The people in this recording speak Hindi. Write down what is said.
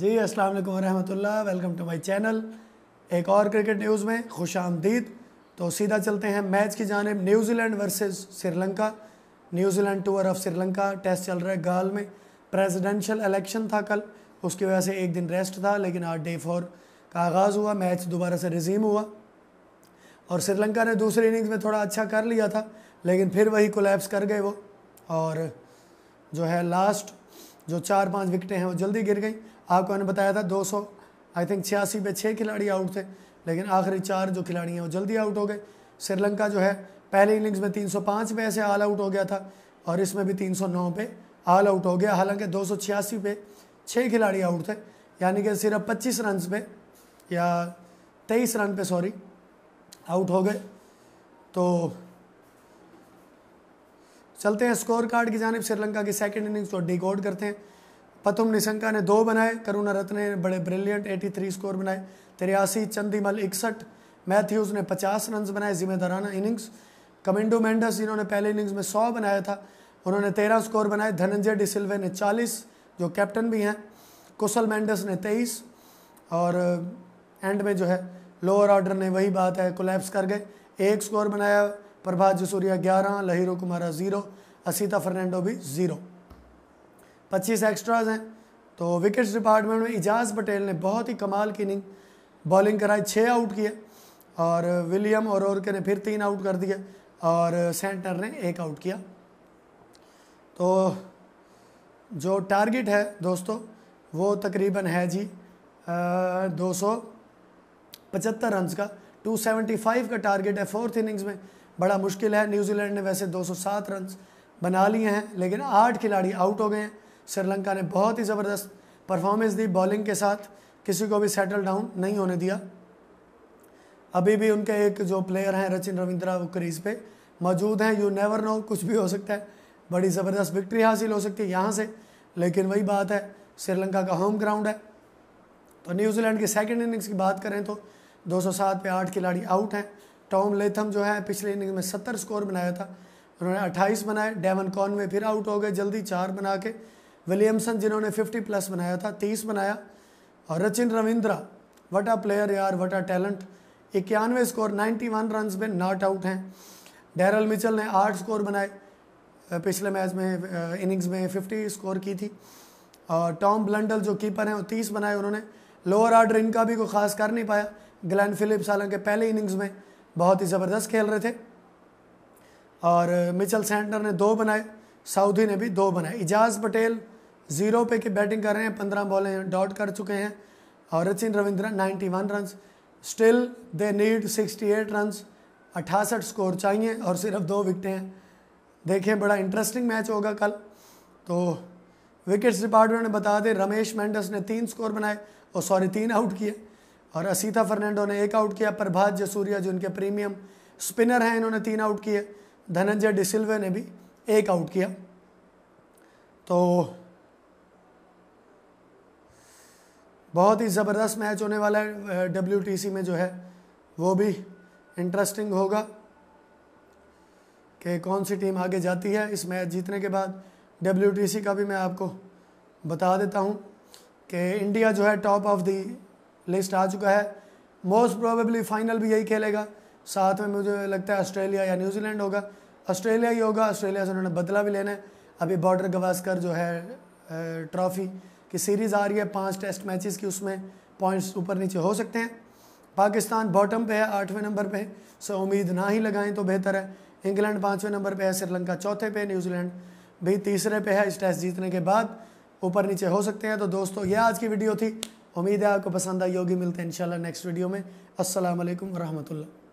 जी अस्सलाम वालेकुम रहमतुल्लाह वेलकम टू माय चैनल एक और क्रिकेट न्यूज़ में खुश आमदीद तो सीधा चलते हैं मैच की जानब New Zealand versus Sri Lanka New Zealand tour of Sri Lanka test चल रहा है गाल में प्रेसिडेंशियल इलेक्शन था कल उसकी वजह से एक दिन रेस्ट था लेकिन आज डे फोर का आगाज़ हुआ मैच दोबारा से रिजीम हुआ और श्रीलंका ने दूसरी इनिंग्स में थोड़ा अच्छा कर लिया था लेकिन फिर वही कोलैप्स कर गए वो और जो है लास्ट जो चार पांच विकटें हैं वो जल्दी गिर गई आपको मैंने बताया था 200 आई थिंक छियासी पे छः खिलाड़ी आउट थे लेकिन आखिरी चार जो खिलाड़ी हैं वो जल्दी आउट हो गए श्रीलंका जो है पहले इनिंग्स में 305 पे ऐसे ऑल आउट हो गया था और इसमें भी 309 पे ऑल आउट हो गया हालांकि दो पे छः खिलाड़ी आउट थे यानी कि सिर्फ पच्चीस रन पे या तेईस रन पे सॉरी आउट हो गए तो चलते हैं स्कोर कार्ड की जानब श्रीलंका की सेकेंड इनिंग्स को डिकॉर्ड करते हैं पतुम निशंका ने दो बनाए करुणा रत्न ने बड़े ब्रिलियंट 83 स्कोर बनाए तिरयासी चंदीमल इकसठ मैथ्यूज़ ने 50 रन बनाए जिम्मेदाराना इनिंग्स कमिंडो मेंडस जिन्होंने पहले इनिंग्स में 100 बनाया था उन्होंने 13 स्कोर बनाए धनंजय डिसिल्वे ने 40 जो कैप्टन भी हैं कुशल मेंडस ने 23 और एंड uh, में जो है लोअर ऑर्डर ने वही बात है कोलैप्स कर गए एक स्कोर बनाया प्रभात जसूरिया ग्यारह लहीरो कुमारा ज़ीरो असीता फर्नैंडो भी ज़ीरो पच्चीस एक्स्ट्राज हैं तो विकेट्स डिपार्टमेंट में इजाज़ पटेल ने बहुत ही कमाल की इनिंग बॉलिंग कराई छः आउट किए और विलियम और ओरके ने फिर तीन आउट कर दिए और सेंटर ने एक आउट किया तो जो टारगेट है दोस्तों वो तकरीबन है जी दो सौ पचहत्तर रन का 275 का टारगेट है फोर्थ इनिंग्स में बड़ा मुश्किल है न्यूजीलैंड ने वैसे 207 रन बना लिए हैं लेकिन आठ खिलाड़ी आउट हो गए हैं श्रीलंका ने बहुत ही ज़बरदस्त परफॉर्मेंस दी बॉलिंग के साथ किसी को भी सेटल डाउन नहीं होने दिया अभी भी उनके एक जो प्लेयर हैं रचिन रविंद्रा वो क्रीज पे मौजूद हैं यू नेवर नो कुछ भी हो सकता है बड़ी ज़बरदस्त विक्ट्री हासिल हो सकती है यहाँ से लेकिन वही बात है श्रीलंका का होम ग्राउंड है तो न्यूजीलैंड की सेकेंड इनिंग्स की बात करें तो 207 पे आठ खिलाड़ी आउट हैं टॉम लेथम जो है पिछले इनिंग में सत्तर स्कोर बनाया था उन्होंने अट्ठाईस बनाए डेवन कॉनवे फिर आउट हो गए जल्दी चार बना के विलियमसन जिन्होंने 50 प्लस बनाया था 30 बनाया और Rachin Ravindra what a player यार वट आ टैलेंट इक्यानवे स्कोर 91 वन रन में नॉट आउट हैं डैरल मिचल ने आठ स्कोर बनाए पिछले मैच में इनिंग्स में 50 स्कोर की थी और टॉम ब्लंडल जो कीपर हैं वो तीस बनाए उन्होंने लोअर आर्डर इनका भी कोई खास कर नहीं पाया ग्लैन फिलिप्स हालांकि पहले इनिंग्स में बहुत ही ज़बरदस्त खेल रहे थे और मिचल सेंटर ने दो बनाए साउदी ने भी दो बनाए इजाज़ पटेल जीरो पे की बैटिंग कर रहे हैं पंद्रह बॉलें हैं डॉट कर चुके हैं और Rachin Ravindra ninety one run still they need sixty eight run अट्ठासठ स्कोर चाहिए और सिर्फ दो विकटें हैं देखें बड़ा इंटरेस्टिंग मैच होगा कल तो विकेट्स डिपार्टमेंट ने बता दें रमेश मेंडस ने तीन स्कोर बनाए और सॉरी तीन आउट किए और असीता फर्नैंडो ने एक आउट किया प्रभात जसूरिया जो इनके प्रीमियम स्पिनर हैं इन्होंने तीन आउट किए धनंजय डिसिल्वे ने भी एक आउट किया तो बहुत ही ज़बरदस्त मैच होने वाला है डब्ल्यू में जो है वो भी इंटरेस्टिंग होगा कि कौन सी टीम आगे जाती है इस मैच जीतने के बाद डब्ल्यू का भी मैं आपको बता देता हूँ कि इंडिया जो है टॉप ऑफ दी लिस्ट आ चुका है मोस्ट प्रोबेबली फाइनल भी यही खेलेगा साथ में मुझे लगता है ऑस्ट्रेलिया या न्यूजीलैंड होगा ऑस्ट्रेलिया ही होगा ऑस्ट्रेलिया से उन्होंने बदला भी लेना है अभी बॉर्डर गवास्कर जो है ट्रॉफ़ी कि सीरीज़ आ रही है पाँच टेस्ट मैचेस की उसमें पॉइंट्स ऊपर नीचे हो सकते हैं पाकिस्तान बॉटम पे है आठवें नंबर पे सो उम्मीद ना ही लगाएं तो बेहतर है इंग्लैंड पाँचवें नंबर पे है श्रीलंका चौथे पे न्यूजीलैंड भी तीसरे पे है इस टेस्ट जीतने के बाद ऊपर नीचे हो सकते हैं तो दोस्तों यह आज की वीडियो थी उम्मीद है आपको पसंद आई होगी मिलते हैं इंशाल्लाह नेक्स्ट वीडियो में असलकम वरहमल